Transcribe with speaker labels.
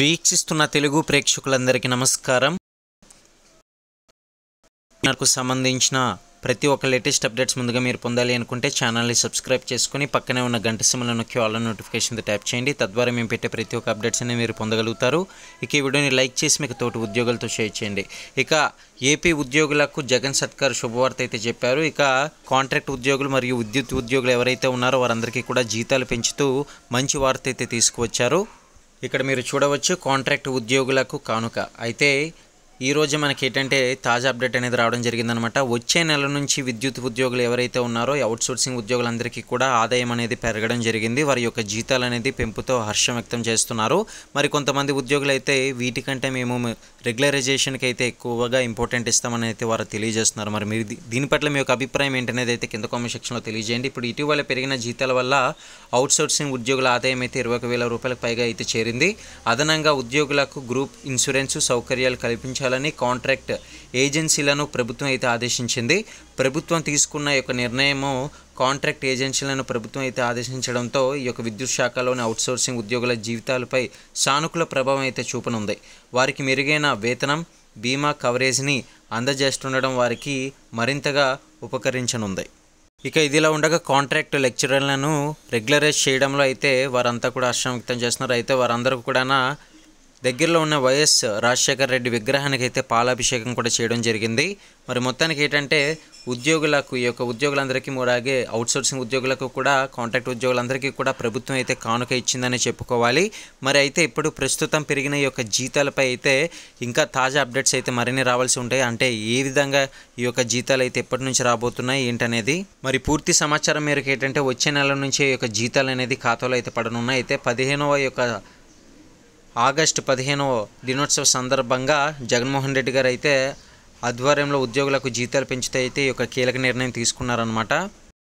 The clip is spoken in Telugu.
Speaker 1: వీక్షిస్తున్న తెలుగు ప్రేక్షకులందరికీ నమస్కారం నాకు సంబంధించిన ప్రతి ఒక్క లేటెస్ట్ అప్డేట్స్ ముందుగా మీరు పొందాలి అనుకుంటే ఛానల్ని సబ్స్క్రైబ్ చేసుకుని పక్కనే ఉన్న గంట సిమ్లను నొక్కి వాళ్ళ నోటిఫికేషన్ ట్యాప్ చేయండి తద్వారా మేము పెట్టే ప్రతి ఒక్క అప్డేట్స్ అనేవి మీరు పొందగలుగుతారు ఇక ఈ వీడియోని లైక్ చేసి మీకు తోటి ఉద్యోగులతో షేర్ చేయండి ఇక ఏపీ ఉద్యోగులకు జగన్ సర్కార్ శుభవార్త అయితే చెప్పారు ఇక కాంట్రాక్ట్ ఉద్యోగులు మరియు విద్యుత్ ఉద్యోగులు ఎవరైతే ఉన్నారో వారందరికీ కూడా జీతాలు పెంచుతూ మంచి వార్త అయితే తీసుకువచ్చారు ఇక్కడ మీరు చూడవచ్చు కాంట్రాక్ట్ ఉద్యోగులకు కానుక అయితే ఈరోజు మనకి ఏంటంటే తాజా అప్డేట్ అనేది రావడం జరిగిందనమాట వచ్చే నెల నుంచి విద్యుత్ ఉద్యోగులు ఎవరైతే ఉన్నారో అవుట్సోర్సింగ్ ఉద్యోగులందరికీ కూడా ఆదాయం అనేది పెరగడం జరిగింది వారి యొక్క జీతాలు అనేది పెంపుతో హర్షం వ్యక్తం చేస్తున్నారు మరి కొంతమంది ఉద్యోగులు అయితే వీటికంటే మేము రెగ్యులరైజేషన్కి అయితే ఎక్కువగా ఇంపార్టెంట్ ఇస్తామని అయితే వారు తెలియజేస్తున్నారు మరి మీరు దీని పట్ల మీ యొక్క అభిప్రాయం ఏంటనేది అయితే కింద కామెంట్ సెక్షన్లో తెలియజేయండి ఇప్పుడు ఇటీవల పెరిగిన జీతాల వల్ల అవుట్సోర్సింగ్ ఉద్యోగుల ఆదాయం అయితే ఇరవై వేల రూపాయలకు పైగా అయితే చేరింది అదనంగా ఉద్యోగులకు గ్రూప్ ఇన్సూరెన్స్ సౌకర్యాలు కల్పించారు ఉంచాలని కాంట్రాక్ట్ ఏజెన్సీలను ప్రభుత్వం అయితే ఆదేశించింది ప్రభుత్వం తీసుకున్న యొక్క నిర్ణయము కాంట్రాక్ట్ ఏజెన్సీలను ప్రభుత్వం అయితే ఆదేశించడంతో ఈ యొక్క విద్యుత్ శాఖలోని అవుట్సోర్సింగ్ ఉద్యోగుల జీవితాలపై సానుకూల ప్రభావం అయితే చూపనుంది వారికి మెరుగైన వేతనం బీమా కవరేజ్ని అందజేస్తుండడం వారికి మరింతగా ఉపకరించనుంది ఇక ఇదిలా ఉండగా కాంట్రాక్ట్ లెక్చరర్లను రెగ్యులరైజ్ చేయడంలో అయితే వారంతా కూడా అశ్రమ వ్యక్తం చేస్తున్నారు అయితే వారందరూ కూడా దగ్గరలో ఉన్న వైఎస్ రాజశేఖర రెడ్డి విగ్రహానికి అయితే పాలాభిషేకం కూడా చేయడం జరిగింది మరి మొత్తానికి ఏంటంటే ఉద్యోగులకు ఈ యొక్క ఉద్యోగులందరికీ అలాగే అవుట్సోర్సింగ్ ఉద్యోగులకు కూడా కాంట్రాక్ట్ ఉద్యోగులందరికీ కూడా ప్రభుత్వం అయితే కానుక ఇచ్చిందని చెప్పుకోవాలి మరి అయితే ఇప్పుడు ప్రస్తుతం పెరిగిన ఈ యొక్క జీతాలపై అయితే ఇంకా తాజా అప్డేట్స్ అయితే మరిన్ని రావాల్సి ఉంటాయి అంటే ఏ విధంగా ఈ యొక్క జీతాలు అయితే ఎప్పటి నుంచి రాబోతున్నాయి ఏంటనేది మరి పూర్తి సమాచారం మేరకు ఏంటంటే వచ్చే నెల నుంచి ఈ యొక్క జీతాలు అనేది ఖాతాలో అయితే పడనున్నాయి అయితే పదిహేనవ యొక్క ఆగస్టు పదిహేనవ దినోత్సవ సందర్భంగా జగన్మోహన్ రెడ్డి గారు అయితే ఆధ్వర్యంలో ఉద్యోగులకు జీతాలు పెంచితే అయితే ఈ యొక్క కీలక నిర్ణయం తీసుకున్నారనమాట